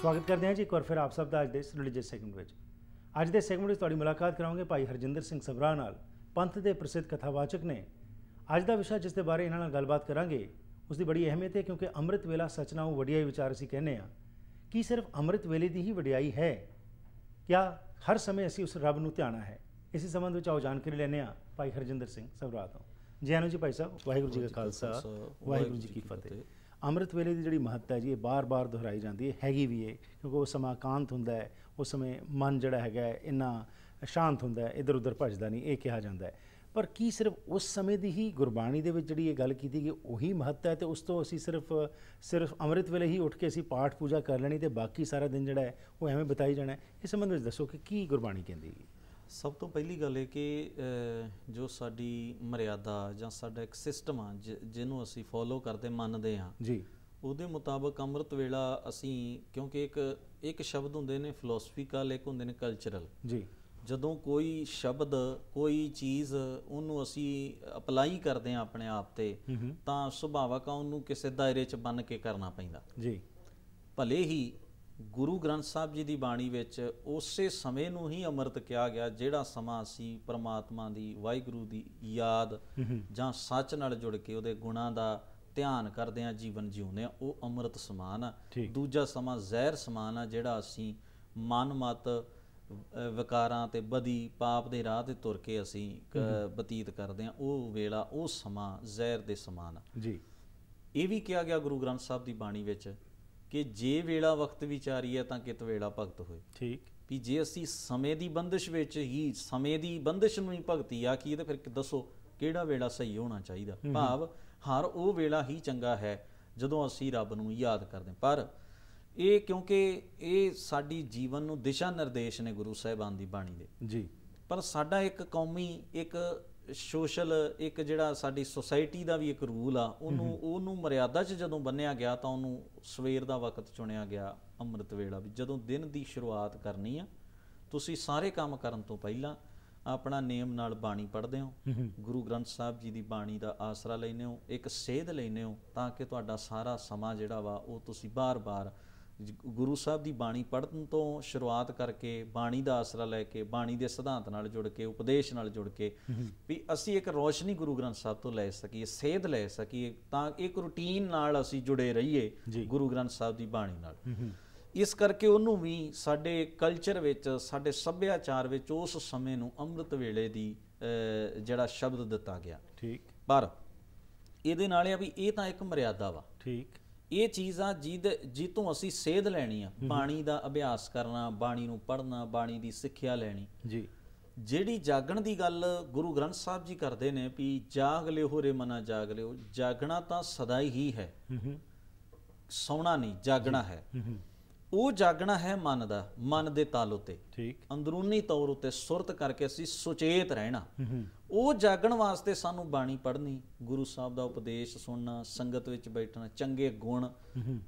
ਸਵਾਗਤ ਕਰਦੇ ਹਾਂ ਜੀ ਇੱਕ ਵਾਰ ਫਿਰ ਆਪ ਸਭ ਦਾ ਅੱਜ ਦੇ ਰਿਲੀਜੀਅਸ ਸੈਗਮੈਂਟ ਵਿੱਚ ਅੱਜ ਦੇ ਸੈਗਮੈਂਟ ਵਿੱਚ ਤੁਹਾਡੀ ਮੁਲਾਕਾਤ ਕਰਾਉਂਗੇ ਭਾਈ ਹਰਜਿੰਦਰ ਸਿੰਘ ਸਬਰਾ ਨਾਲ ਪੰਥ ਦੇ ਪ੍ਰਸਿੱਧ ਕਥਾਵਾਚਕ ਨੇ ਅੱਜ ਦਾ ਵਿਸ਼ਾ ਜਿਸ ਦੇ ਬਾਰੇ ਇਹਨਾਂ ਨਾਲ ਗੱਲਬਾਤ ਕਰਾਂਗੇ ਉਸ ਦੀ ਬੜੀ ਅਹਿਮੀਅਤ ਹੈ ਕਿਉਂਕਿ ਅੰਮ੍ਰਿਤ ਵੇਲਾ ਸਚਨਾਉ ਵਡਿਆਈ ਵਿਚਾਰ ਅਸੀਂ ਕਹਿੰਦੇ ਆ ਕੀ ਸਿਰਫ ਅੰਮ੍ਰਿਤ ਵੇਲੇ ਦੀ ਹੀ ਵਡਿਆਈ ਹੈ ਕਿਆ ਹਰ ਸਮੇਂ ਅਸੀਂ ਉਸ ਰੱਬ ਨੂੰ ਧਿਆਣਾ ਹੈ ਇਸੇ ਸੰਬੰਧ ਵਿੱਚ ਆਓ ਜਾਣਕਾਰੀ ਲੈਣੇ ਆ ਭਾਈ ਹਰਜਿੰਦਰ ਸਿੰਘ ਸਬਰਾ ਤੋਂ ਜੀ ਜੀ ਭਾਈ ਸਾਹਿਬ ਵਾਹਿਗੁਰੂ ਜੀ ਕਾ ਖਾਲਸਾ ਵਾਹਿਗੁਰੂ ਜੀ ਕੀ ਫਤਿਹ ਅੰਮ੍ਰਿਤ ਵੇਲੇ ਦੀ ਜਿਹੜੀ ਮਹੱਤਤਾ ਹੈ ਜੀ ਇਹ ਬਾਰ-ਬਾਰ ਦੁਹਰਾਈ ਜਾਂਦੀ ਹੈ ਹੈਗੀ ਵੀ ਹੈ ਕਿਉਂਕਿ ਉਹ ਸਮਾਂ ਕਾਂਤ ਹੁੰਦਾ ਹੈ ਉਸ ਸਮੇਂ ਮਨ ਜਿਹੜਾ ਹੈਗਾ ਇੰਨਾ ਸ਼ਾਂਤ ਹੁੰਦਾ ਹੈ ਇਧਰ ਉਧਰ ਭੱਜਦਾ ਨਹੀਂ ਇਹ ਕਿਹਾ ਜਾਂਦਾ ਹੈ ਪਰ ਕੀ ਸਿਰਫ ਉਸ ਸਮੇਂ ਦੀ ਹੀ ਗੁਰਬਾਣੀ ਦੇ ਵਿੱਚ ਜਿਹੜੀ ਇਹ ਗੱਲ ਕੀਤੀ ਗਈ ਉਹੀ ਮਹੱਤਤਾ ਹੈ ਤੇ ਉਸ ਤੋਂ ਅਸੀਂ ਸਿਰਫ ਸਿਰਫ ਅੰਮ੍ਰਿਤ ਵੇਲੇ ਹੀ ਉੱਠ ਕੇ ਅਸੀਂ ਪਾਠ ਪੂਜਾ ਕਰ ਲੈਣੀ ਤੇ ਬਾਕੀ ਸਾਰਾ ਦਿਨ ਜਿਹੜਾ ਹੈ ਉਹ ਐਵੇਂ ਬਤਾਈ ਜਾਣਾ ਇਸ ਸੰਬੰਧ ਵਿੱਚ ਦੱਸੋ ਕਿ ਕੀ ਗੁਰਬਾਣੀ ਕਹਿੰਦੀ ਹੈ ਸਭ ਤੋਂ ਪਹਿਲੀ ਗੱਲ ਇਹ ਕਿ ਜੋ ਸਾਡੀ ਮਰਿਆਦਾ ਜਾਂ ਸਾਡਾ ਇੱਕ ਸਿਸਟਮ ਆ ਜਿਹਨੂੰ ਅਸੀਂ ਫੋਲੋ ਕਰਦੇ ਮੰਨਦੇ ਆ ਜੀ ਉਹਦੇ ਮੁਤਾਬਕ ਅੰਮ੍ਰਿਤ ਵੇਲਾ ਅਸੀਂ ਕਿਉਂਕਿ ਇੱਕ ਇੱਕ ਸ਼ਬਦ ਹੁੰਦੇ ਨੇ ਫਿਲਾਸਫੀਕਲ ਇੱਕ ਹੁੰਦੇ ਨੇ ਕਲਚਰਲ ਜੀ ਜਦੋਂ ਕੋਈ ਸ਼ਬਦ ਕੋਈ ਚੀਜ਼ ਉਹਨੂੰ ਅਸੀਂ ਅਪਲਾਈ ਕਰਦੇ ਆ ਆਪਣੇ ਆਪ ਤੇ ਤਾਂ ਸੁਭਾਵਕ ਆ ਉਹਨੂੰ ਕਿਸੇ ਦਾਇਰੇ 'ਚ ਬੰਨ ਕੇ ਕਰਨਾ ਪੈਂਦਾ ਜੀ ਭਲੇ ਹੀ ਗੁਰੂ ਗ੍ਰੰਥ ਸਾਹਿਬ ਜੀ ਦੀ ਬਾਣੀ ਵਿੱਚ ਉਸੇ ਸਮੇਂ ਨੂੰ ਹੀ ਅੰਮ੍ਰਿਤ ਕਿਹਾ ਗਿਆ ਜਿਹੜਾ ਸਮਾਂ ਅਸੀਂ ਪ੍ਰਮਾਤਮਾ ਦੀ ਵਾਹਿਗੁਰੂ ਦੀ ਯਾਦ ਜਾਂ ਸੱਚ ਨਾਲ ਜੁੜ ਕੇ ਉਹਦੇ ਗੁਣਾਂ ਦਾ ਧਿਆਨ ਕਰਦੇ ਆ ਜੀਵਨ ਜਿਉਂਦੇ ਆ ਉਹ ਅੰਮ੍ਰਿਤ ਸਮਾਨ ਆ ਦੂਜਾ ਸਮਾਂ ਜ਼ਹਿਰ ਸਮਾਨ ਆ ਜਿਹੜਾ ਅਸੀਂ ਮਨ ਮਤ ਵਿਕਾਰਾਂ ਤੇ ਬਦੀ ਪਾਪ ਦੇ ਰਾਹ ਤੇ ਤੁਰ ਕੇ ਅਸੀਂ ਬਤੀਤ ਕਰਦੇ ਆ ਉਹ ਵੇਲਾ ਉਹ ਸਮਾਂ ਜ਼ਹਿਰ ਦੇ ਸਮਾਨ ਆ ਜੀ ਇਹ ਵੀ ਕਿਹਾ ਗਿਆ ਗੁਰੂ ਗ੍ਰੰਥ ਸਾਹਿਬ ਦੀ ਬਾਣੀ ਵਿੱਚ ਕਿ ਜੇ ਵੇਲਾ ਵਕਤ ਵਿਚਾਰੀਆ ਤਾਂ ਕਿਤ ਵੇਲਾ ਭਗਤ ਹੋਏ ਠੀਕ ਵੀ ਜੇ ਅਸੀਂ ਸਮੇਂ ਦੀ ਬੰਦਿਸ਼ ਵਿੱਚ ਹੀ ਸਮੇਂ ਦੀ ਬੰਦਿਸ਼ ਨੂੰ ਹੀ ਭਗਤੀ ਆ ਕੀ ਤੇ ਫਿਰ ਦੱਸੋ ਕਿਹੜਾ ਵੇਲਾ ਸਹੀ ਹੋਣਾ ਚਾਹੀਦਾ ਭਾਵ ਹਰ ਉਹ ਵੇਲਾ ਹੀ ਚੰਗਾ ਹੈ ਜਦੋਂ ਅਸੀਂ ਰੱਬ ਨੂੰ ਯਾਦ ਕਰਦੇ ਪਰ ਇਹ ਕਿਉਂਕਿ ਇਹ ਸਾਡੀ ਜੀਵਨ ਨੂੰ ਦਿਸ਼ਾ ਨਿਰਦੇਸ਼ ਨੇ ਗੁਰੂ ਸਾਹਿਬਾਨ ਦੀ ਬਾਣੀ ਦੇ ਜੀ ਪਰ ਸਾਡਾ ਇੱਕ ਕੌਮੀ ਇੱਕ ਸੋਸ਼ਲ ਇੱਕ ਜਿਹੜਾ ਸਾਡੀ ਸੋਸਾਇਟੀ ਦਾ ਵੀ ਇੱਕ ਰੂਲ ਆ ਉਹਨੂੰ ਉਹਨੂੰ ਮਰਿਆਦਾ 'ਚ ਜਦੋਂ ਬੰਨਿਆ ਗਿਆ ਤਾਂ ਉਹਨੂੰ ਸਵੇਰ ਦਾ ਵਕਤ ਚੁਣਿਆ ਗਿਆ ਅੰਮ੍ਰਿਤ ਵੇਲਾ ਵੀ ਜਦੋਂ ਦਿਨ ਦੀ ਸ਼ੁਰੂਆਤ ਕਰਨੀ ਆ ਤੁਸੀਂ ਸਾਰੇ ਕੰਮ ਕਰਨ ਤੋਂ ਪਹਿਲਾਂ ਆਪਣਾ ਨੇਮ ਨਾਲ ਬਾਣੀ ਪੜ੍ਹਦੇ ਹੋ ਗੁਰੂ ਗ੍ਰੰਥ ਸਾਹਿਬ ਜੀ ਦੀ ਬਾਣੀ ਦਾ ਆਸਰਾ ਲੈਨੇ ਹੋ ਇੱਕ ਸੇਧ ਲੈਨੇ ਹੋ ਤਾਂ ਕਿ ਤੁਹਾਡਾ ਸਾਰਾ ਸਮਾਂ ਜਿਹੜਾ ਵਾ ਉਹ ਤੁਸੀਂ ਬਾਰ-ਬਾਰ ਗੁਰੂ ਸਾਹਿਬ ਦੀ ਬਾਣੀ ਪੜ੍ਹਨ ਤੋਂ ਸ਼ੁਰੂਆਤ ਕਰਕੇ ਬਾਣੀ ਦਾ ਆਸਰਾ ਲੈ ਕੇ ਬਾਣੀ ਦੇ ਸਿਧਾਂਤ ਨਾਲ ਜੁੜ ਕੇ ਉਪਦੇਸ਼ ਨਾਲ ਜੁੜ ਕੇ ਵੀ ਅਸੀਂ ਇੱਕ ਰੋਸ਼ਨੀ ਗੁਰੂ ਗ੍ਰੰਥ ਸਾਹਿਬ ਤੋਂ ਲੈ ਸਕੀਏ ਸੇਧ ਲੈ ਸਕੀਏ ਤਾਂ ਇੱਕ ਰੁਟੀਨ ਨਾਲ ਅਸੀਂ ਜੁੜੇ ਰਹੀਏ ਗੁਰੂ ਗ੍ਰੰਥ ਸਾਹਿਬ ਦੀ ਬਾਣੀ ਨਾਲ ਇਸ ਕਰਕੇ ਉਹਨੂੰ ਵੀ ਸਾਡੇ ਕਲਚਰ ਵਿੱਚ ਸਾਡੇ ਸੱਭਿਆਚਾਰ ਵਿੱਚ ਉਸ ਸਮੇਂ ਨੂੰ ਅੰਮ੍ਰਿਤ ਵੇਲੇ ਦੀ ਜਿਹੜਾ ਸ਼ਬਦ ਦਿੱਤਾ ਗਿਆ ਠੀਕ ਪਰ ਇਹਦੇ ਨਾਲ ਇਹ ਵੀ ਇਹ ਤਾਂ ਇੱਕ ਮਰਿਆਦਾ ਵਾ ਠੀਕ ਇਹ ਚੀਜ਼ਾਂ ਜਿਹਦੇ ਜਿੱਤੋਂ ਅਸੀਂ ਸੇਧ ਲੈਣੀ ਆ ਬਾਣੀ ਦਾ ਅਭਿਆਸ ਕਰਨਾ ਬਾਣੀ ਨੂੰ ਪੜ੍ਹਨਾ ਬਾਣੀ ਦੀ ਸਿੱਖਿਆ ਲੈਣੀ ਜੀ ਜਿਹੜੀ ਜਾਗਣ ਦੀ ਗੱਲ ਗੁਰੂ ਗ੍ਰੰਥ ਸਾਹਿਬ ਜੀ ਕਰਦੇ ਨੇ ਵੀ ਜਾਗ ਲਿਓ ਰੇ ਮਨਾ ਜਾਗ ਲਿਓ ਜਾਗਣਾ ਤਾਂ ਸਦਾ ਹੀ ਹੈ ਸੌਣਾ ਨਹੀਂ ਜਾਗਣਾ ਹੈ ਉਹ ਜਾਗਣਾ ਹੈ ਮਨ ਦਾ ਮਨ ਦੇ ਤਾਲ ਉਤੇ ਠੀਕ ਅੰਦਰੂਨੀ ਤੌਰ ਉਤੇ ਸੁਰਤ ਕਰਕੇ ਅਸੀਂ ਸੁਚੇਤ ਰਹਿਣਾ ਉਹ ਜਾਗਣ ਵਾਸਤੇ ਸਾਨੂੰ ਬਾਣੀ ਪੜ੍ਹਨੀ ਗੁਰੂ ਸਾਹਿਬ ਦਾ ਉਪਦੇਸ਼ ਸੁਣਨਾ ਸੰਗਤ ਵਿੱਚ ਬੈਠਣਾ ਚੰਗੇ ਗੁਣ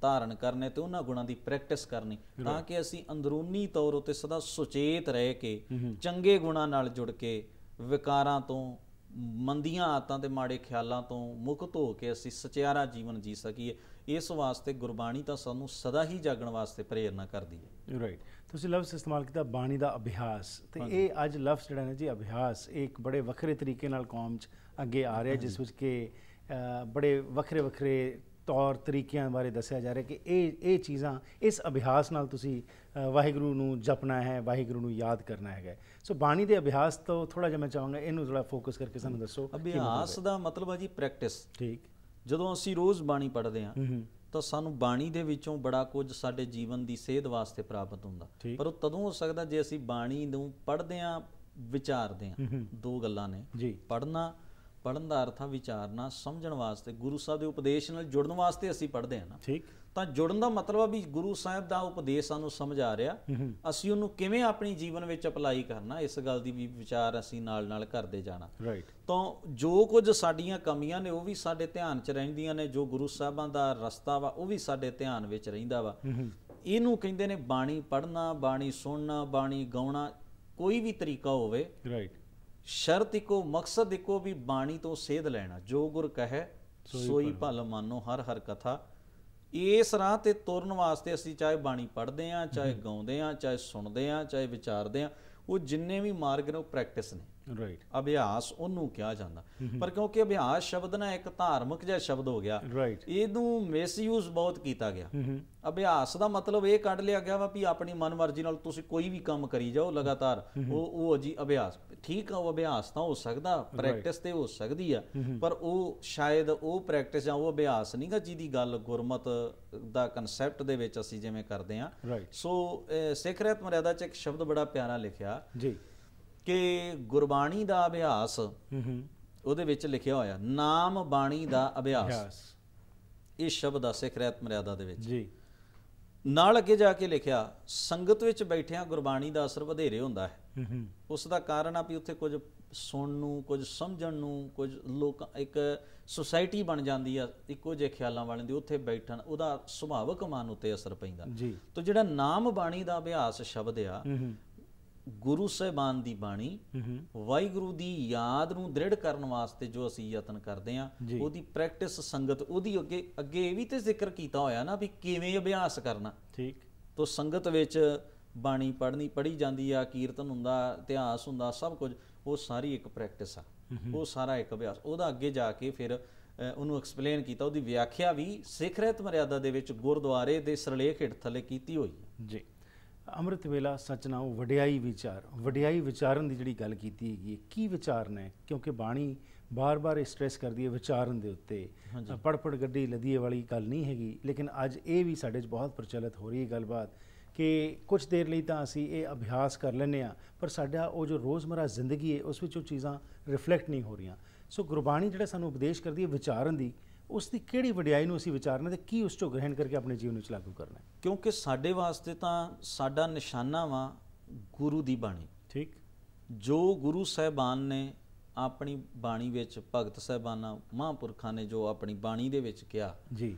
ਧਾਰਨ ਕਰਨੇ ਤੇ ਉਹਨਾਂ ਗੁਣਾਂ ਦੀ ਪ੍ਰੈਕਟਿਸ ਕਰਨੀ ਤਾਂ ਕਿ ਅਸੀਂ ਅੰਦਰੂਨੀ ਤੌਰ ਉਤੇ ਸਦਾ ਸੁਚੇਤ ਰਹਿ ਕੇ ਚੰਗੇ ਗੁਣਾਂ ਨਾਲ ਜੁੜ ਕੇ ਵਿਕਾਰਾਂ ਤੋਂ ਮੰਦੀਆਂ ਆਤਾਂ ਤੇ ਮਾੜੇ ਖਿਆਲਾਂ ਤੋਂ ਮੁਕਤ ਹੋ ਕੇ ਅਸੀਂ ਸਚਿਆਰਾ ਜੀਵਨ ਜੀ ਸਕੀਏ ਇਸ ਵਾਸਤੇ ਗੁਰਬਾਣੀ ਤਾਂ ਸਾਨੂੰ ਸਦਾ ਹੀ ਜਾਗਣ ਵਾਸਤੇ ਪ੍ਰੇਰਣਾ ਕਰਦੀ ਹੈ ਰਾਈਟ ਤੁਸੀਂ ਲਫ਼ਜ਼ ਇਸਤੇਮਾਲ ਕੀਤਾ ਬਾਣੀ ਦਾ ਅਭਿਆਸ ਤੇ ਇਹ ਅੱਜ ਲਫ਼ਜ਼ ਜਿਹੜਾ ਹੈ ਜੀ ਅਭਿਆਸ ਇੱਕ ਬੜੇ ਵੱਖਰੇ ਤਰੀਕੇ ਨਾਲ ਕੌਮ 'ਚ ਅੱਗੇ ਆ ਰਿਹਾ ਜਿਸ ਵਿੱਚ ਕਿ ਬੜੇ ਵੱਖਰੇ ਵੱਖਰੇ ਤੌਰ ਤਰੀਕਿਆਂ ਬਾਰੇ ਦੱਸਿਆ ਜਾ ਰਿਹਾ ਕਿ ਇਹ ਇਹ ਚੀਜ਼ਾਂ ਇਸ ਅਭਿਆਸ ਨਾਲ ਤੁਸੀਂ ਵਾਹਿਗੁਰੂ ਨੂੰ ਜਪਣਾ ਹੈ ਵਾਹਿਗੁਰੂ ਨੂੰ ਯਾਦ ਕਰਨਾ ਹੈਗਾ ਸੋ ਬਾਣੀ ਦੇ ਅਭਿਆਸ ਤੋਂ ਥੋੜਾ ਜਿਹਾ ਮੈਂ ਚਾਹਾਂਗਾ ਇਹਨੂੰ ਥੋੜਾ ਫੋਕਸ ਕਰਕੇ ਸਾਨੂੰ ਦੱਸੋ ਅਭਿਆਸ ਦਾ ਮਤਲਬ ਹੈ ਜੀ ਪ੍ਰੈਕਟਿਸ ਠੀਕ ਜਦੋਂ ਅਸੀਂ ਰੋਜ਼ ਬਾਣੀ ਪੜ੍ਹਦੇ ਹਾਂ ਤਾਂ ਸਾਨੂੰ ਬਾਣੀ ਦੇ ਵਿੱਚੋਂ ਬੜਾ ਕੁਝ ਸਾਡੇ ਜੀਵਨ ਦੀ ਸੇਧ ਵਾਸਤੇ ਪ੍ਰਾਪਤ ਹੁੰਦਾ ਪਰ ਉਹ ਤਦੋਂ ਹੋ ਸਕਦਾ ਜੇ ਅਸੀਂ ਬਾਣੀ ਨੂੰ ਪੜ੍ਹਦੇ ਹਾਂ ਵਿਚਾਰਦੇ ਹਾਂ ਦੋ ਗੱਲਾਂ ਨੇ ਪੜ੍ਹਨਾ ਪੜਨ ਦਾ ਅਰਥ ਆ ਵਿਚਾਰਨਾ ਸਮਝਣ ਵਾਸਤੇ ਗੁਰੂ ਸਾਹਿਬ ਦੇ ਉਪਦੇਸ਼ ਨਾਲ ਜੁੜਨ ਵਾਸਤੇ ਅਸੀਂ ਪੜਦੇ ਆ ਨਾ ਠੀਕ ਤਾਂ ਜੁੜਨ ਦਾ ਮਤਲਬ ਆ ਵੀ ਗੁਰੂ ਸਾਹਿਬ ਦਾ ਉਪਦੇਸ਼ ਸਾਨੂੰ ਸਮਝ ਆ ਰਿਹਾ ਅਸੀਂ ਉਹਨੂੰ ਕਿਵੇਂ ਆਪਣੀ ਜੀਵਨ ਵਿੱਚ ਅਪਲਾਈ ਕਰਨਾ ਇਸ ਗੱਲ ਦੀ ਵੀ ਵਿਚਾਰ ਅਸੀਂ ਨਾਲ ਨਾਲ ਕਰਦੇ ਜਾਣਾ ਰਾਈਟ ਤਾਂ ਜੋ ਕੁਝ ਸਾਡੀਆਂ ਕਮੀਆਂ ਨੇ ਉਹ ਵੀ ਸਾਡੇ ਧਿਆਨ 'ਚ ਰਹਿੰਦੀਆਂ ਨੇ ਜੋ ਗੁਰੂ ਸਾਹਿਬਾਂ ਦਾ ਰਸਤਾ ਵਾ ਉਹ ਵੀ ਸਾਡੇ ਧਿਆਨ ਵਿੱਚ ਰਹਿੰਦਾ ਵਾ ਇਹਨੂੰ ਕਹਿੰਦੇ ਨੇ ਬਾਣੀ ਪੜਨਾ ਬਾਣੀ ਸੁਣਨਾ ਬਾਣੀ ਗਾਉਣਾ ਕੋਈ ਵੀ ਤਰੀਕਾ ਹੋਵੇ ਰਾਈਟ ਸ਼ਰਤ ਇੱਕੋ ਮਕਸਦ ਇੱਕੋ ਵੀ ਬਾਣੀ ਤੋਂ ਸੇਧ ਲੈਣਾ ਜੋ ਗੁਰ ਕਹੈ ਸੋਈ ਭਲ ਮਾਨੋ ਹਰ ਹਰ ਕਥਾ ਇਸ ਰਾਹ ਤੇ ਤੁਰਨ ਵਾਸਤੇ ਅਸੀਂ ਚਾਹੇ ਬਾਣੀ ਪੜ੍ਹਦੇ ਆਂ ਚਾਹੇ ਗਾਉਂਦੇ ਆਂ ਚਾਹੇ ਸੁਣਦੇ ਆਂ ਚਾਹੇ ਵਿਚਾਰਦੇ ਆਂ ਉਹ ਜਿੰਨੇ ਵੀ ਮਾਰਗ ਨੇ ਉਹ ਪ੍ਰੈਕਟਿਸ ਨੇ ਰਾਈਟ ਅਭਿਆਸ ਉਹਨੂੰ ਕਿਹਾ ਜਾਂਦਾ ਪਰ ਕਿਉਂਕਿ ਅਭਿਆਸ ਸ਼ਬਦ ਨਾ ਇੱਕ ਧਾਰਮਿਕ ਜਿਹਾ ਸ਼ਬਦ ਹੋ ਗਿਆ ਇਹਨੂੰ ਮਿਸਯੂਜ਼ ਬਹੁਤ ਕੀਤਾ ਗਿਆ ਅਭਿਆਸ ਦਾ ਮਤਲਬ ਇਹ ਕੱਢ ਲਿਆ ਗਿਆ ਵਾ ਵੀ ਆਪਣੀ ਮਨਮਰਜ਼ੀ ਨਾਲ ਤੁਸੀਂ ਕੋਈ ਵੀ ਕੰਮ ਕਰੀ ਜਾਓ ਲਗਾਤਾਰ ਉਹ ਉਹ ਜੀ ਅਭਿਆਸ ਠੀਕ ਆ ਉਹ ਅਭਿਆਸ ਤਾਂ ਹੋ ਸਕਦਾ ਪ੍ਰੈਕਟਿਸ ਤੇ ਹੋ ਸਕਦੀ ਆ ਪਰ ਉਹ ਸ਼ਾਇਦ ਉਹ ਪ੍ਰੈਕਟਿਸ ਜਾਂ ਉਹ ਅਭਿਆਸ ਨਹੀਂਗਾ ਜਿਹਦੀ ਗੱਲ ਗੁਰਮਤ ਦਾ ਕਨਸੈਪਟ ਦੇ ਵਿੱਚ ਅਸੀਂ ਜਿਵੇਂ ਕਰਦੇ ਆ ਸੋ ਸਿੱਖ ਰਹਿਤ ਮਰਿਆਦਾ ਚ ਇੱਕ ਸ਼ਬਦ ਬੜਾ ਪਿਆਰਾ ਲਿਖਿਆ ਜੀ ਕਿ ਗੁਰਬਾਣੀ ਦਾ ਅਭਿਆਸ ਉਹਦੇ ਵਿੱਚ ਲਿਖਿਆ ਹੋਇਆ ਨਾਮ ਬਾਣੀ ਦਾ ਅਭਿਆਸ ਇਹ ਸ਼ਬਦ ਆ ਸਿੱਖ ਰਹਿਤ ਮਰਿਆਦਾ ਦੇ ਵਿੱਚ ਜੀ ਨਾਲ ਅੱਗੇ ਜਾ ਕੇ ਲਿਖਿਆ ਸੰਗਤ ਵਿੱਚ ਬੈਠਿਆਂ ਗੁਰਬਾਣੀ ਦਾ ਅਸਰ ਵਧੇਰੇ ਹੁੰਦਾ ਹੈ ਉਸ ਦਾ ਕਾਰਨ ਆ ਵੀ ਉੱਥੇ ਕੁਝ ਸੁਣਨ ਨੂੰ ਕੁਝ ਸਮਝਣ ਨੂੰ ਕੁਝ ਲੋਕ ਇੱਕ ਸੋਸਾਇਟੀ ਬਣ ਜਾਂਦੀ ਆ ਇੱਕੋ ਜਿਹੇ ਖਿਆਲਾਂ ਵਾਲਿਆਂ ਦੀ ਉੱਥੇ ਬੈਠਣ ਉਹਦਾ ਸੁਭਾਵਿਕ ਮਨ ਉੱਤੇ ਅਸਰ ਪੈਂਦਾ ਜੀ ਤੋਂ ਜਿਹੜਾ ਨਾਮ ਬਾਣੀ ਦਾ ਅਭਿਆਸ ਸ਼ਬਦ ਆ ਗੁਰੂ ਸਹਿਬਾਨ ਦੀ ਬਾਣੀ ਵਾਹਿਗੁਰੂ ਦੀ ਯਾਦ ਨੂੰ ਦ੍ਰਿੜ ਕਰਨ ਵਾਸਤੇ ਜੋ ਅਸੀਂ ਯਤਨ ਕਰਦੇ ਆ ਉਹਦੀ ਪ੍ਰੈਕਟਿਸ ਸੰਗਤ ਉਹਦੀ ਅੱਗੇ ਅੱਗੇ ਇਹ ਵੀ ਤੇ ਜ਼ਿਕਰ ਕੀਤਾ ਹੋਇਆ ਨਾ ਵੀ ਕਿਵੇਂ ਅਭਿਆਸ ਕਰਨਾ ਠੀਕ ਤੋਂ ਸੰਗਤ ਵਿੱਚ ਬਾਣੀ ਪੜ੍ਹਨੀ ਪੜੀ ਜਾਂਦੀ ਆ ਕੀਰਤਨ ਹੁੰਦਾ ਇਤਿਹਾਸ ਹੁੰਦਾ ਸਭ ਕੁਝ ਉਹ ਸਾਰੀ ਇੱਕ ਪ੍ਰੈਕਟਿਸ ਆ ਉਹ ਸਾਰਾ ਇੱਕ ਅਭਿਆਸ ਉਹਦਾ ਅੱਗੇ ਜਾ ਕੇ ਫਿਰ ਉਹਨੂੰ ਐਕਸਪਲੇਨ ਕੀਤਾ ਉਹਦੀ ਵਿਆਖਿਆ ਵੀ ਸਿੱਖ ਰਹਿਤ ਮਰਿਆਦਾ ਦੇ ਵਿੱਚ ਗੁਰਦੁਆਰੇ ਦੇ ਸਰਲੇਖ ਹੇਠ ਥੱਲੇ ਕੀਤੀ ਹੋਈ ਹੈ ਜੀ ਅੰਮ੍ਰਿਤ ਵੇਲਾ ਉਹ ਵਡਿਆਈ ਵਿਚਾਰ ਵਡਿਆਈ ਵਿਚਾਰਨ ਦੀ ਜਿਹੜੀ ਗੱਲ ਕੀਤੀ ਹੈਗੀ ਕੀ ਵਿਚਾਰ ਹੈ ਕਿਉਂਕਿ ਬਾਣੀ ਬਾਰ-ਬਾਰ ਸਟ੍ਰੈਸ ਕਰਦੀ ਹੈ ਵਿਚਾਰਨ ਦੇ ਉੱਤੇ ਪੜ-ਪੜ ਗੱਡੀ ਲਦੀਏ ਵਾਲੀ ਗੱਲ ਨਹੀਂ ਹੈਗੀ ਲੇਕਿਨ ਅੱਜ ਇਹ ਵੀ ਸਾਡੇ 'ਚ ਬਹੁਤ ਪ੍ਰਚਲਿਤ ਹੋ ਰਹੀ ਹੈ ਗੱਲਬਾਤ ਕਿ ਕੁਝ ਦੇਰ ਲਈ ਤਾਂ ਅਸੀਂ ਇਹ ਅਭਿਆਸ ਕਰ ਲੈਨੇ ਆ ਪਰ ਸਾਡਾ ਉਹ ਜੋ ਰੋਜ਼ਮਰਾ ਜ਼ਿੰਦਗੀ ਹੈ ਉਸ ਵਿੱਚ ਉਹ ਚੀਜ਼ਾਂ ਰਿਫਲੈਕਟ ਨਹੀਂ ਹੋ ਰਹੀਆਂ ਸੋ ਗੁਰਬਾਣੀ ਜਿਹੜਾ ਸਾਨੂੰ ਉਪਦੇਸ਼ ਕਰਦੀ ਹੈ ਵਿਚਾਰਨ ਦੀ ਉਸ ਦੀ ਕਿਹੜੀ ਵਡਿਆਈ ਨੂੰ ਅਸੀਂ ਵਿਚਾਰਨਾ ਤੇ ਕੀ ਉਸ ਤੋਂ ਗ੍ਰਹਿਣ ਕਰਕੇ ਆਪਣੇ ਜੀਵਨ ਵਿੱਚ ਲਾਗੂ ਕਰਨਾ ਕਿਉਂਕਿ ਸਾਡੇ ਵਾਸਤੇ ਤਾਂ ਸਾਡਾ ਨਿਸ਼ਾਨਾ ਵਾ ਗੁਰੂ ਦੀ ਬਾਣੀ ਠੀਕ ਜੋ ਗੁਰੂ ਸਹਿਬਾਨ ਨੇ ਆਪਣੀ ਬਾਣੀ ਵਿੱਚ ਭਗਤ ਸਹਿਬਾਨਾ ਮਹਾਂਪੁਰਖਾਂ ਨੇ ਜੋ ਆਪਣੀ ਬਾਣੀ ਦੇ ਵਿੱਚ ਕਿਹਾ ਜੀ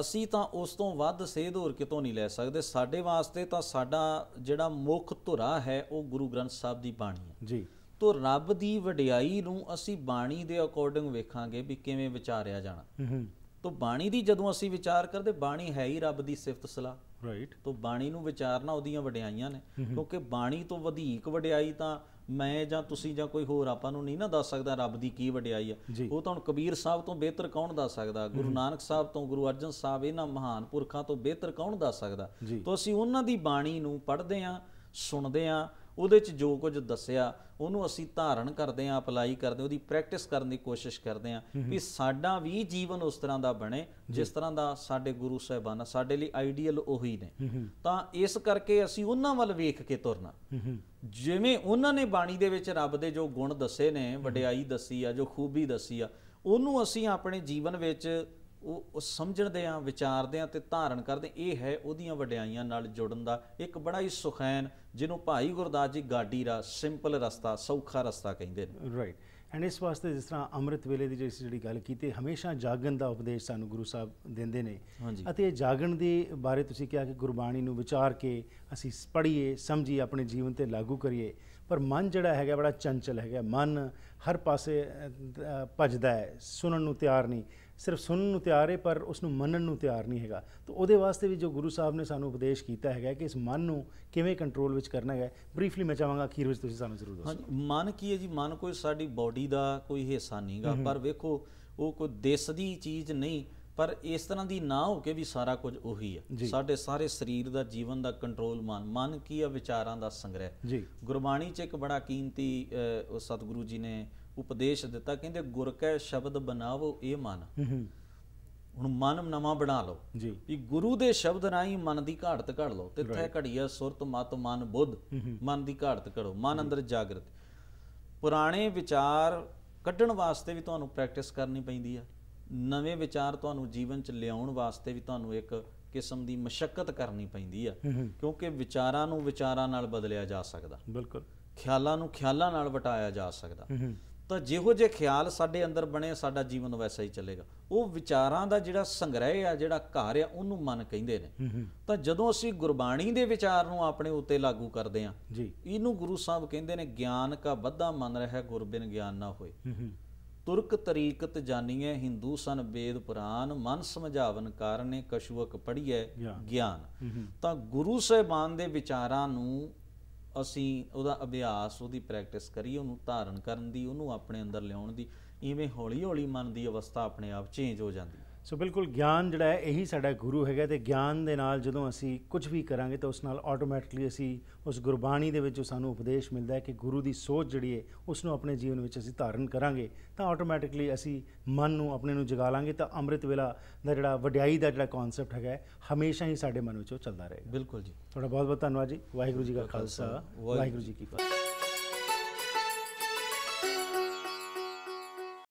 ਅਸੀਂ ਤਾਂ ਉਸ ਤੋਂ ਵੱਧ ਸੇਧ ਹੋਰ ਕਿਤੋਂ ਨਹੀਂ ਲੈ ਸਕਦੇ ਸਾਡੇ ਵਾਸਤੇ ਤਾਂ ਸਾਡਾ ਜਿਹੜਾ ਮੁੱਖ ਧੁਰਾ ਹੈ ਉਹ ਗੁਰੂ ਗ੍ਰੰਥ ਸਾਹਿਬ ਦੀ ਬਾਣੀ ਹੈ ਜੀ ਤੋ ਰੱਬ ਦੀ ਵਡਿਆਈ ਨੂੰ ਅਸੀਂ ਬਾਣੀ ਦੇ ਅਕੋਰਡਿੰਗ ਵੇਖਾਂਗੇ ਵੀ ਕਿਵੇਂ ਵਿਚਾਰਿਆ ਜਾਣਾ ਹੂੰ ਤੋ ਬਾਣੀ ਦੀ ਜਦੋਂ ਅਸੀਂ ਵਿਚਾਰ ਕਰਦੇ ਬਾਣੀ ਹੈ ਹੀ ਰੱਬ ਦੀ ਸਿਫਤ ਸਲਾ ਰਾਈਟ ਤੋ ਬਾਣੀ ਨੂੰ ਵਿਚਾਰਨਾ ਉਹਦੀਆਂ ਵਡਿਆਈਆਂ ਨੇ ਕਿਉਂਕਿ ਬਾਣੀ ਤੋਂ ਵਧੇਕ ਵਡਿਆਈ ਤਾਂ ਮੈਂ ਜਾਂ ਤੁਸੀਂ ਜਾਂ ਕੋਈ ਹੋਰ ਆਪਾਂ ਨੂੰ ਨਹੀਂ ਨਾ ਦੱਸ ਸਕਦਾ ਰੱਬ ਦੀ ਕੀ ਵਡਿਆਈ ਆ ਉਹ ਤਾਂ ਹੁਣ ਕਬੀਰ ਸਾਹਿਬ ਤੋਂ ਬਿਹਤਰ ਕੌਣ ਦੱਸ ਸਕਦਾ ਗੁਰੂ ਨਾਨਕ ਸਾਹਿਬ ਤੋਂ ਗੁਰੂ ਅਰਜਨ ਸਾਹਿਬ ਇਹਨਾਂ ਮਹਾਨ ਪੁਰਖਾਂ ਤੋਂ ਬਿਹਤਰ ਕੌਣ ਦੱਸ ਸਕਦਾ ਤੋ ਅਸੀਂ ਉਹਨਾਂ ਦੀ ਬਾਣੀ ਨੂੰ ਪੜ੍ਹਦੇ ਆਂ ਸੁਣਦੇ ਆਂ ਉਹਦੇ 'ਚ ਜੋ ਕੁਝ ਦੱਸਿਆ ਉਹਨੂੰ ਅਸੀਂ ਧਾਰਨ ਕਰਦੇ ਆਂ ਅਪਲਾਈ ਕਰਦੇ ਆਂ ਉਹਦੀ ਪ੍ਰੈਕਟਿਸ ਕਰਨ ਦੀ ਕੋਸ਼ਿਸ਼ ਕਰਦੇ ਆਂ ਵੀ ਸਾਡਾ ਵੀ ਜੀਵਨ ਉਸ ਤਰ੍ਹਾਂ ਦਾ ਬਣੇ ਜਿਸ ਤਰ੍ਹਾਂ ਦਾ ਸਾਡੇ ਗੁਰੂ ਸਾਹਿਬਾਨ ਸਾਡੇ ਲਈ ਆਈਡੀਅਲ ਉਹੀ ਨੇ ਤਾਂ ਇਸ ਕਰਕੇ ਅਸੀਂ ਉਹਨਾਂ ਵੱਲ ਵੇਖ ਕੇ ਤੁਰਨਾ ਜਿਵੇਂ ਉਹਨਾਂ ਨੇ ਬਾਣੀ ਦੇ ਵਿੱਚ ਰੱਬ ਦੇ ਜੋ ਗੁਣ ਦੱਸੇ ਨੇ ਵਡਿਆਈ ਦੱਸੀ ਆ ਜੋ ਖੂਬੀ ਦੱਸੀ ਆ ਉਹਨੂੰ ਅਸੀਂ ਆਪਣੇ ਜੀਵਨ ਵਿੱਚ ਉਹ ਸਮਝਣਦੇ ਆ ਵਿਚਾਰਦੇ ਆ ਤੇ ਧਾਰਨ ਕਰਦੇ ਇਹ ਹੈ ਉਹਦੀਆਂ ਵਡਿਆਈਆਂ ਨਾਲ ਜੁੜਨ ਦਾ ਇੱਕ ਬੜਾ ਹੀ ਸੁਖੈਨ ਜਿਹਨੂੰ ਭਾਈ ਗੁਰਦਾਸ ਜੀ ਗਾਡੀ ਰਾ ਸਿੰਪਲ ਰਸਤਾ ਸੌਖਾ ਰਸਤਾ ਕਹਿੰਦੇ ਨੇ ਰਾਈਟ ਐਂਡ ਇਸ ਵਾਸਤੇ ਜਿਸ ਤਰ੍ਹਾਂ ਅੰਮ੍ਰਿਤ ਵੇਲੇ ਦੀ ਜਿਹੜੀ ਗੱਲ ਕੀਤੀ ਹਮੇਸ਼ਾ ਜਾਗਣ ਦਾ ਉਪਦੇਸ਼ ਸਾਨੂੰ ਗੁਰੂ ਸਾਹਿਬ ਦਿੰਦੇ ਨੇ ਅਤੇ ਇਹ ਜਾਗਣ ਦੇ ਬਾਰੇ ਤੁਸੀਂ ਕਿਹਾ ਕਿ ਗੁਰਬਾਣੀ ਨੂੰ ਵਿਚਾਰ ਕੇ ਅਸੀਂ ਪੜ੍ਹੀਏ ਸਮਝੀਏ ਆਪਣੇ ਜੀਵਨ ਤੇ ਲਾਗੂ ਕਰੀਏ ਪਰ ਮਨ ਜਿਹੜਾ ਹੈਗਾ ਬੜਾ ਚੰਚਲ ਹੈਗਾ ਮਨ ਹਰ ਪਾਸੇ ਭਜਦਾ ਹੈ ਸੁਣਨ ਨੂੰ ਤਿਆਰ ਨਹੀਂ ਸਿਰਫ ਸੁਣਨ ਨੂੰ ਤਿਆਰ ਹੈ ਪਰ ਉਸ ਨੂੰ ਮੰਨਣ ਨੂੰ ਤਿਆਰ ਨਹੀਂ ਹੈਗਾ ਤਾਂ ਉਹਦੇ ਵਾਸਤੇ ਵੀ ਜੋ ਗੁਰੂ ਸਾਹਿਬ ਨੇ ਸਾਨੂੰ ਉਪਦੇਸ਼ ਕੀਤਾ ਹੈਗਾ ਕਿ ਇਸ ਮਨ ਨੂੰ ਕਿਵੇਂ ਕੰਟਰੋਲ ਵਿੱਚ ਕਰਨਾ ਹੈ ਬਰੀਫਲੀ ਮੈਂ ਚਾਹਾਂਗਾ ਅਖੀਰ ਵਿੱਚ ਤੁਸੀਂ ਸਾਨੂੰ ਜ਼ਰੂਰ ਦੱਸੋ ਮਨ ਕੀ ਹੈ ਜੀ ਮਨ ਕੋਈ ਸਾਡੀ ਬਾਡੀ ਦਾ ਕੋਈ ਹਿੱਸਾ ਨਹੀਂਗਾ ਪਰ ਵੇਖੋ ਉਹ ਕੋਈ ਦਿਸਦੀ ਚੀਜ਼ ਨਹੀਂ ਪਰ ਇਸ ਤਰ੍ਹਾਂ ਦੀ ਨਾ ਹੋ ਕੇ ਵੀ ਸਾਰਾ ਕੁਝ ਉਹੀ ਹੈ ਸਾਡੇ ਸਾਰੇ ਸਰੀਰ ਦਾ ਜੀਵਨ ਦਾ ਕੰਟਰੋਲ ਮਨ ਮਨ ਕੀ ਆ ਵਿਚਾਰਾਂ ਦਾ ਸੰਗ੍ਰਹਿ ਜੀ ਗੁਰਬਾਣੀ 'ਚ ਇੱਕ ਬੜਾ ਕੀਮਤੀ ਉਹ ਸਤਿਗੁਰੂ ਜੀ ਨੇ ਉਪਦੇਸ਼ ਦਿੱਤਾ ਕਹਿੰਦੇ ਗੁਰ ਕੈ ਸ਼ਬਦ ਬਣਾਵੋ ਇਹ ਮਨ ਹੁਣ ਮਨ ਨਵਾਂ ਬਣਾ ਲਓ ਜੀ ਵੀ ਗੁਰੂ ਦੇ ਸ਼ਬਦ ਰਾਹੀਂ ਮਨ ਦੀ ਘਾੜਤ ਘੜ ਲਓ ਤਿੱਥੇ ਘੜੀਆ ਸੁਰਤ ਮਤ ਮਨ ਬੁੱਧ ਮਨ ਦੀ ਘਾੜਤ ਕਰੋ ਮਨ ਅੰਦਰ ਜਾਗਰਤ ਪੁਰਾਣੇ ਵਿਚਾਰ ਕੱਢਣ ਵਾਸਤੇ ਵੀ ਤੁਹਾਨੂੰ ਪ੍ਰੈਕਟਿਸ ਕਰਨੀ ਪੈਂਦੀ ਆ ਨਵੇਂ ਵਿਚਾਰ ਤੁਹਾਨੂੰ ਜੀਵਨ 'ਚ ਲਿਆਉਣ ਵਾਸਤੇ ਵੀ ਤੁਹਾਨੂੰ ਇੱਕ ਕਿਸਮ ਦੀ ਮਸ਼ਕਤ ਕਰਨੀ ਪੈਂਦੀ ਆ ਕਿਉਂਕਿ ਵਿਚਾਰਾਂ ਨੂੰ ਵਿਚਾਰਾਂ ਨਾਲ ਬਦਲਿਆ ਜਾ ਸਕਦਾ ਬਿਲਕੁਲ ਖਿਆਲਾਂ ਨੂੰ ਖਿਆਲਾਂ ਨਾਲ ਵਟਾਇਆ ਜਾ ਸਕਦਾ ਤਾਂ ਜਿਹੋ ਜੇ ਖਿਆਲ ਸਾਡੇ ਅੰਦਰ ਬਣੇ ਸਾਡਾ ਜੀਵਨ ਵੈਸਾ ਹੀ ਚੱਲੇਗਾ ਉਹ ਵਿਚਾਰਾਂ ਦਾ ਜਿਹੜਾ ਸੰਗ੍ਰਹਿ ਆ ਜਿਹੜਾ ਘਰ ਆ ਉਹਨੂੰ ਮਨ ਕਹਿੰਦੇ ਨੇ ਤਾਂ ਜਦੋਂ ਅਸੀਂ ਗੁਰਬਾਣੀ ਦੇ ਵਿਚਾਰ ਨੂੰ ਆਪਣੇ ਉੱਤੇ ਲਾਗੂ ਕਰਦੇ ਆ ਇਹਨੂੰ ਗੁਰੂ ਸਾਹਿਬ ਕਹਿੰਦੇ ਨੇ ਗਿਆਨ ਕਾ ਬੱਧਾ ਮਨ ਰਹਿ ਗੁਰਬਿਨ ਗਿਆਨ ਨਾ ਹੋਏ ਤੁਰਕ ਤਰੀਕਤ ਜਾਨੀਏ ਹਿੰਦੂ ਸਨ ਵੇਦ ਪੁਰਾਨ ਮਨ ਸਮਝਾਵਨ ਕਾਰਨੇ ਕਸ਼ਵਕ ਪੜੀਏ ਗਿਆਨ ਤਾਂ ਗੁਰੂ ਸਹਿਬਾਨ ਦੇ ਵਿਚਾਰਾਂ ਨੂੰ ਅਸੀਂ ਉਹਦਾ ਅਭਿਆਸ ਉਹਦੀ ਪ੍ਰੈਕਟਿਸ ਕਰੀ ਉਹਨੂੰ ਧਾਰਨ ਕਰਨ ਦੀ ਉਹਨੂੰ ਆਪਣੇ ਅੰਦਰ ਲਿਆਉਣ ਦੀ ਇਵੇਂ ਹੌਲੀ-ਹੌਲੀ ਮਨ ਦੀ ਅਵਸਥਾ ਆਪਣੇ ਆਪ ਚੇਂਜ ਹੋ ਜਾਂਦੀ ਸੋ ਬਿਲਕੁਲ ਗਿਆਨ ਜਿਹੜਾ ਹੈ ਇਹੀ ਸਾਡਾ ਗੁਰੂ ਹੈਗਾ ਤੇ ਗਿਆਨ ਦੇ ਨਾਲ ਜਦੋਂ ਅਸੀਂ ਕੁਝ ਵੀ ਕਰਾਂਗੇ ਤਾਂ ਉਸ ਨਾਲ ਆਟੋਮੈਟਿਕਲੀ ਅਸੀਂ ਉਸ ਗੁਰਬਾਣੀ ਦੇ ਵਿੱਚੋਂ ਸਾਨੂੰ ਉਪਦੇਸ਼ ਮਿਲਦਾ ਹੈ ਕਿ ਗੁਰੂ ਦੀ ਸੋਚ ਜਿਹੜੀ ਹੈ ਉਸ ਨੂੰ ਆਪਣੇ ਜੀਵਨ ਵਿੱਚ ਅਸੀਂ ਧਾਰਨ ਕਰਾਂਗੇ ਤਾਂ ਆਟੋਮੈਟਿਕਲੀ ਅਸੀਂ ਮਨ ਨੂੰ ਆਪਣੇ ਨੂੰ ਜਗਾ ਲਾਂਗੇ ਤਾਂ ਅੰਮ੍ਰਿਤ ਵੇਲਾ ਦਾ ਜਿਹੜਾ ਵਡਿਆਈ ਦਾ ਜਿਹੜਾ ਕਨਸੈਪਟ ਹੈਗਾ ਹਮੇਸ਼ਾ ਹੀ ਸਾਡੇ ਮਨ ਵਿੱਚੋਂ ਚੱਲਦਾ ਰਹੇਗਾ ਬਿਲਕੁਲ ਜੀ ਤੁਹਾਡਾ ਬਹੁਤ ਬਹੁਤ ਧੰਨਵਾਦ ਜੀ ਵਾਹਿਗੁਰੂ ਜੀ ਕਾ ਖਾਲਸਾ ਵਾਹਿਗੁਰੂ ਜੀ ਕੀ ਫਤਿਹ